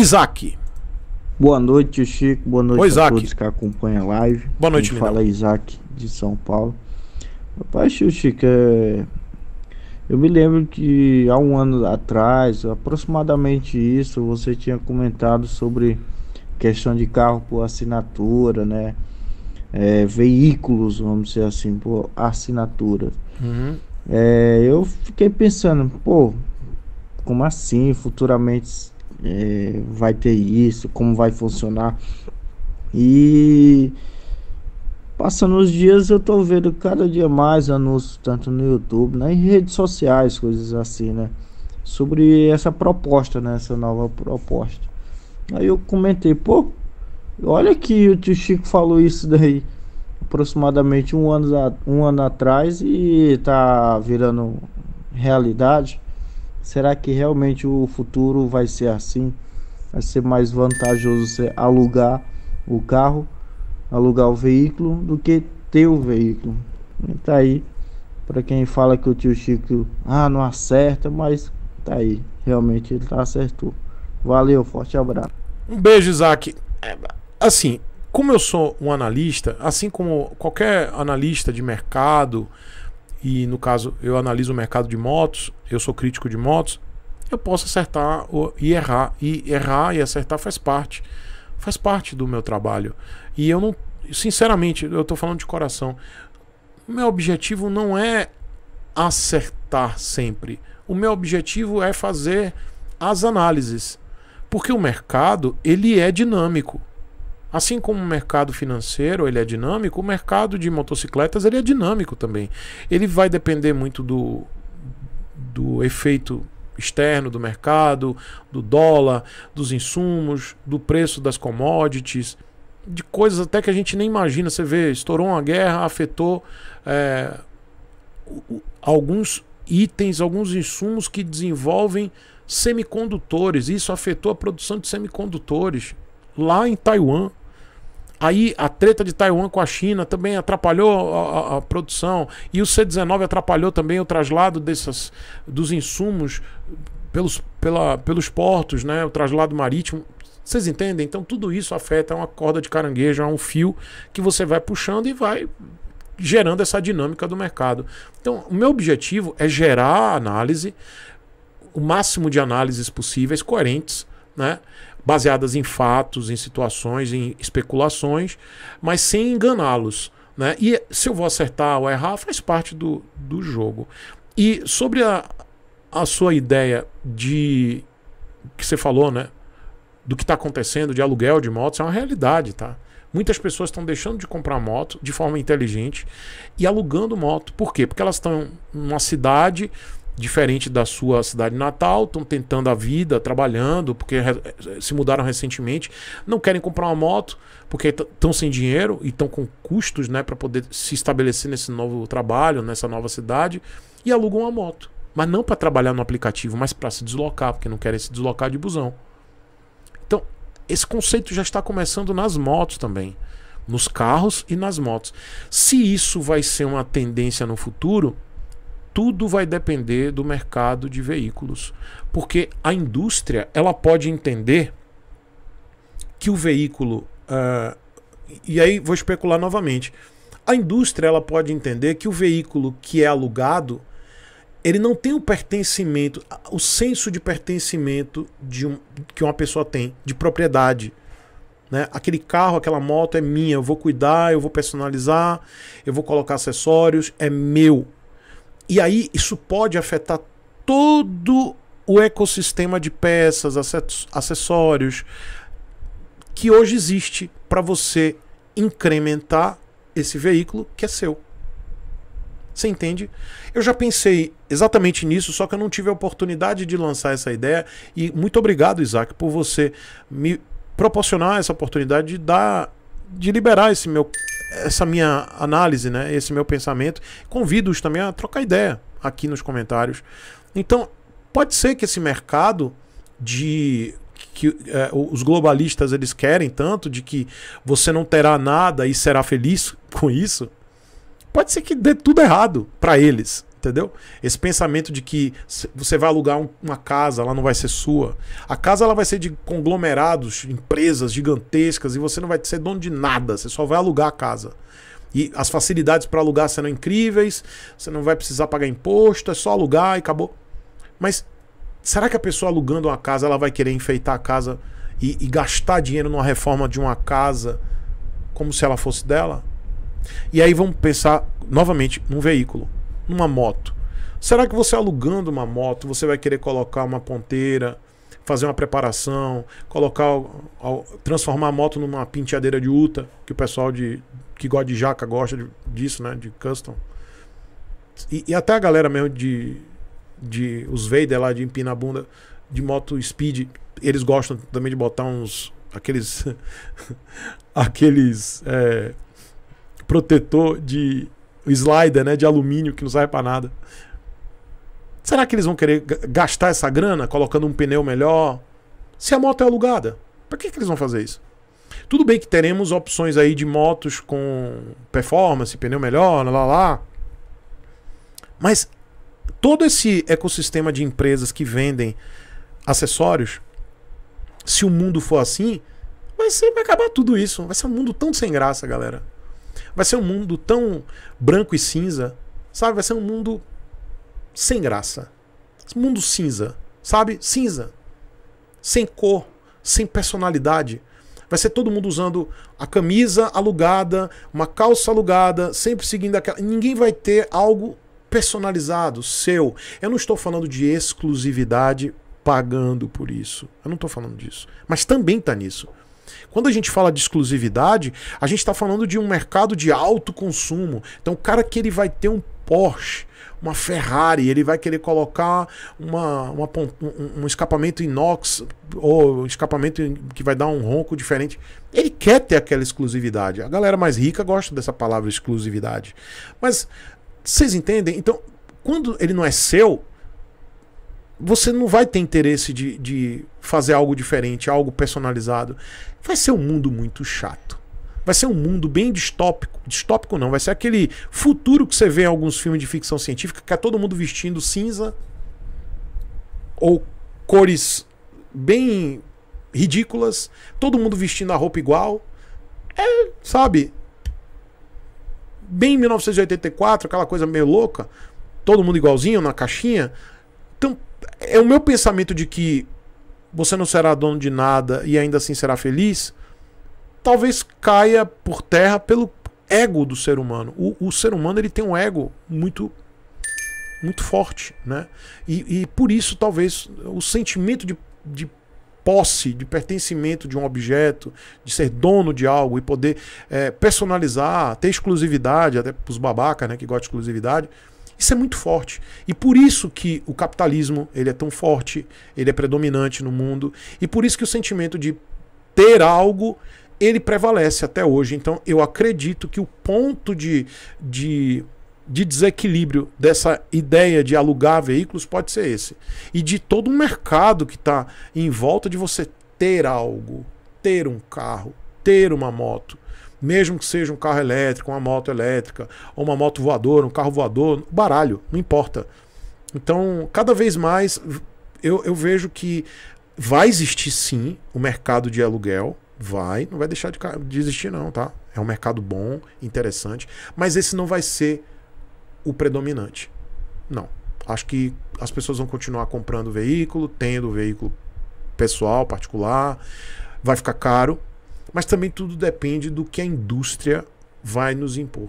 Isaac. Boa noite, Chico. Boa noite Oi, a todos que acompanham a live. Boa noite, Quem Fala é Isaac de São Paulo. Rapaz, Chico, é... eu me lembro que há um ano atrás, aproximadamente isso, você tinha comentado sobre questão de carro por assinatura, né? É, veículos, vamos dizer assim, por assinatura. Uhum. É, eu fiquei pensando, pô, como assim futuramente é, vai ter isso, como vai funcionar. E passando os dias eu tô vendo cada dia mais anúncios, tanto no YouTube, nas né, redes sociais, coisas assim, né? Sobre essa proposta, né? Essa nova proposta. Aí eu comentei, pô, olha que o tio Chico falou isso daí aproximadamente um ano, um ano atrás e tá virando realidade. Será que realmente o futuro vai ser assim? Vai ser mais vantajoso você alugar o carro, alugar o veículo, do que ter o veículo. E tá aí para quem fala que o tio Chico ah, não acerta, mas tá aí, realmente ele tá acertou. Valeu, forte abraço. Um beijo, Isaac. É, assim, como eu sou um analista, assim como qualquer analista de mercado, e no caso eu analiso o mercado de motos, eu sou crítico de motos, eu posso acertar e errar. E errar e acertar faz parte. Faz parte do meu trabalho. E eu não, sinceramente, eu estou falando de coração. Meu objetivo não é acertar sempre. O meu objetivo é fazer as análises. Porque o mercado, ele é dinâmico. Assim como o mercado financeiro ele é dinâmico, o mercado de motocicletas ele é dinâmico também. Ele vai depender muito do, do efeito externo do mercado, do dólar, dos insumos, do preço das commodities, de coisas até que a gente nem imagina. Você vê, estourou uma guerra, afetou é, alguns itens, alguns insumos que desenvolvem semicondutores. Isso afetou a produção de semicondutores lá em Taiwan. Aí a treta de Taiwan com a China também atrapalhou a, a, a produção. E o C-19 atrapalhou também o traslado dessas, dos insumos pelos, pela, pelos portos, né? o traslado marítimo. Vocês entendem? Então tudo isso afeta, uma corda de caranguejo, é um fio que você vai puxando e vai gerando essa dinâmica do mercado. Então, o meu objetivo é gerar análise, o máximo de análises possíveis, coerentes, né? baseadas em fatos, em situações, em especulações, mas sem enganá-los. Né? E se eu vou acertar ou errar, faz parte do, do jogo. E sobre a, a sua ideia de que você falou, né? Do que está acontecendo de aluguel de motos, é uma realidade, tá? Muitas pessoas estão deixando de comprar moto de forma inteligente e alugando moto. Por quê? Porque elas estão numa cidade diferente da sua cidade natal, estão tentando a vida, trabalhando, porque se mudaram recentemente, não querem comprar uma moto porque estão sem dinheiro e estão com custos, né, para poder se estabelecer nesse novo trabalho, nessa nova cidade e alugam uma moto, mas não para trabalhar no aplicativo, mas para se deslocar, porque não querem se deslocar de busão. Então, esse conceito já está começando nas motos também, nos carros e nas motos. Se isso vai ser uma tendência no futuro, tudo vai depender do mercado de veículos, porque a indústria ela pode entender que o veículo uh, e aí vou especular novamente a indústria ela pode entender que o veículo que é alugado ele não tem o pertencimento, o senso de pertencimento de um, que uma pessoa tem, de propriedade. Né? Aquele carro, aquela moto é minha, eu vou cuidar, eu vou personalizar, eu vou colocar acessórios, é meu. E aí isso pode afetar todo o ecossistema de peças, acessórios que hoje existe para você incrementar esse veículo que é seu. Você entende? Eu já pensei exatamente nisso, só que eu não tive a oportunidade de lançar essa ideia. E muito obrigado, Isaac, por você me proporcionar essa oportunidade de dar, de liberar esse meu essa minha análise, né? Esse meu pensamento. Convido-os também a trocar ideia aqui nos comentários. Então, pode ser que esse mercado de que é, os globalistas eles querem tanto de que você não terá nada e será feliz com isso, pode ser que dê tudo errado para eles entendeu? Esse pensamento de que você vai alugar uma casa, ela não vai ser sua. A casa ela vai ser de conglomerados, empresas gigantescas e você não vai ser dono de nada, você só vai alugar a casa. E as facilidades para alugar serão incríveis, você não vai precisar pagar imposto, é só alugar e acabou. Mas será que a pessoa alugando uma casa ela vai querer enfeitar a casa e, e gastar dinheiro numa reforma de uma casa como se ela fosse dela? E aí vamos pensar novamente num veículo numa moto. Será que você alugando uma moto, você vai querer colocar uma ponteira, fazer uma preparação, colocar, transformar a moto numa penteadeira de Uta, que o pessoal de que gosta de jaca gosta de, disso, né, de custom. E, e, até a galera mesmo de de os Vader lá de empina bunda de moto speed, eles gostam também de botar uns aqueles aqueles é, protetor de slider, né? De alumínio que não serve para nada. Será que eles vão querer gastar essa grana colocando um pneu melhor? Se a moto é alugada, para que, que eles vão fazer isso? Tudo bem que teremos opções aí de motos com performance, pneu melhor, lá, lá, lá. Mas todo esse ecossistema de empresas que vendem acessórios, se o mundo for assim, vai, ser, vai acabar tudo isso. Vai ser um mundo tão sem graça, galera. Vai ser um mundo tão branco e cinza, sabe? Vai ser um mundo sem graça. Mundo cinza, sabe? Cinza. Sem cor, sem personalidade. Vai ser todo mundo usando a camisa alugada, uma calça alugada, sempre seguindo aquela. Ninguém vai ter algo personalizado, seu. Eu não estou falando de exclusividade pagando por isso. Eu não estou falando disso. Mas também está nisso. Quando a gente fala de exclusividade, a gente está falando de um mercado de alto consumo. Então, o cara que ele vai ter um Porsche, uma Ferrari, ele vai querer colocar uma, uma um, um escapamento inox ou um escapamento que vai dar um ronco diferente. Ele quer ter aquela exclusividade. A galera mais rica gosta dessa palavra exclusividade. Mas vocês entendem? Então, quando ele não é seu, você não vai ter interesse de, de fazer algo diferente, algo personalizado. Vai ser um mundo muito chato. Vai ser um mundo bem distópico. Distópico não, vai ser aquele futuro que você vê em alguns filmes de ficção científica, que é todo mundo vestindo cinza ou cores bem ridículas, todo mundo vestindo a roupa igual. É, sabe? Bem 1984, aquela coisa meio louca, todo mundo igualzinho na caixinha. Então, é o meu pensamento de que você não será dono de nada e ainda assim será feliz, talvez caia por terra pelo ego do ser humano. O, o ser humano ele tem um ego muito muito forte, né? E, e por isso talvez o sentimento de, de posse, de pertencimento de um objeto, de ser dono de algo e poder é, personalizar, ter exclusividade, até para os babacas né, que gostam de exclusividade, isso é muito forte. E por isso que o capitalismo ele é tão forte, ele é predominante no mundo, e por isso que o sentimento de ter algo ele prevalece até hoje. Então eu acredito que o ponto de, de, de desequilíbrio dessa ideia de alugar veículos pode ser esse. E de todo um mercado que está em volta de você ter algo, ter um carro, ter uma moto mesmo que seja um carro elétrico, uma moto elétrica, ou uma moto voadora, um carro voador, baralho, não importa. Então, cada vez mais eu, eu vejo que vai existir sim o mercado de aluguel, vai, não vai deixar de, de existir não, tá? É um mercado bom, interessante, mas esse não vai ser o predominante. Não. Acho que as pessoas vão continuar comprando veículo, tendo veículo pessoal, particular, vai ficar caro, mas também tudo depende do que a indústria vai nos impor.